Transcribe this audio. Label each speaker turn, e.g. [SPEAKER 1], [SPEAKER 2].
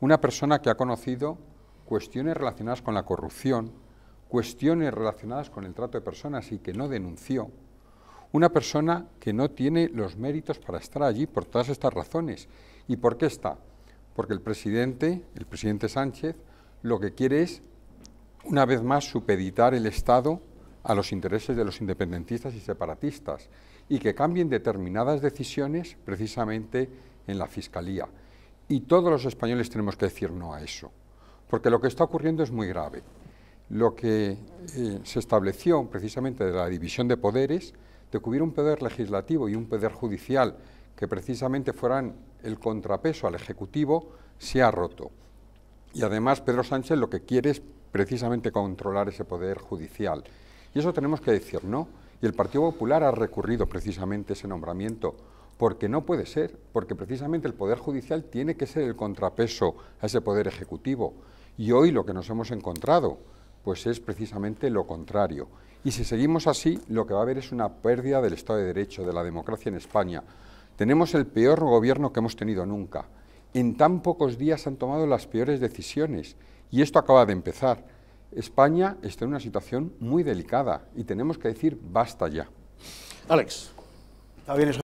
[SPEAKER 1] una persona que ha conocido cuestiones relacionadas con la corrupción, cuestiones relacionadas con el trato de personas y que no denunció, una persona que no tiene los méritos para estar allí por todas estas razones. ¿Y por qué está? Porque el presidente, el presidente Sánchez, lo que quiere es, una vez más, supeditar el Estado a los intereses de los independentistas y separatistas y que cambien determinadas decisiones precisamente en la Fiscalía. Y todos los españoles tenemos que decir no a eso, porque lo que está ocurriendo es muy grave. Lo que eh, se estableció precisamente de la división de poderes, de que hubiera un poder legislativo y un poder judicial que precisamente fueran el contrapeso al Ejecutivo, se ha roto. Y además Pedro Sánchez lo que quiere es precisamente controlar ese poder judicial. Y eso tenemos que decir no. Y el Partido Popular ha recurrido precisamente ese nombramiento porque no puede ser, porque precisamente el Poder Judicial tiene que ser el contrapeso a ese Poder Ejecutivo. Y hoy lo que nos hemos encontrado, pues es precisamente lo contrario. Y si seguimos así, lo que va a haber es una pérdida del Estado de Derecho, de la democracia en España. Tenemos el peor gobierno que hemos tenido nunca. En tan pocos días han tomado las peores decisiones. Y esto acaba de empezar. España está en una situación muy delicada y tenemos que decir basta ya. Alex. Está bien eso.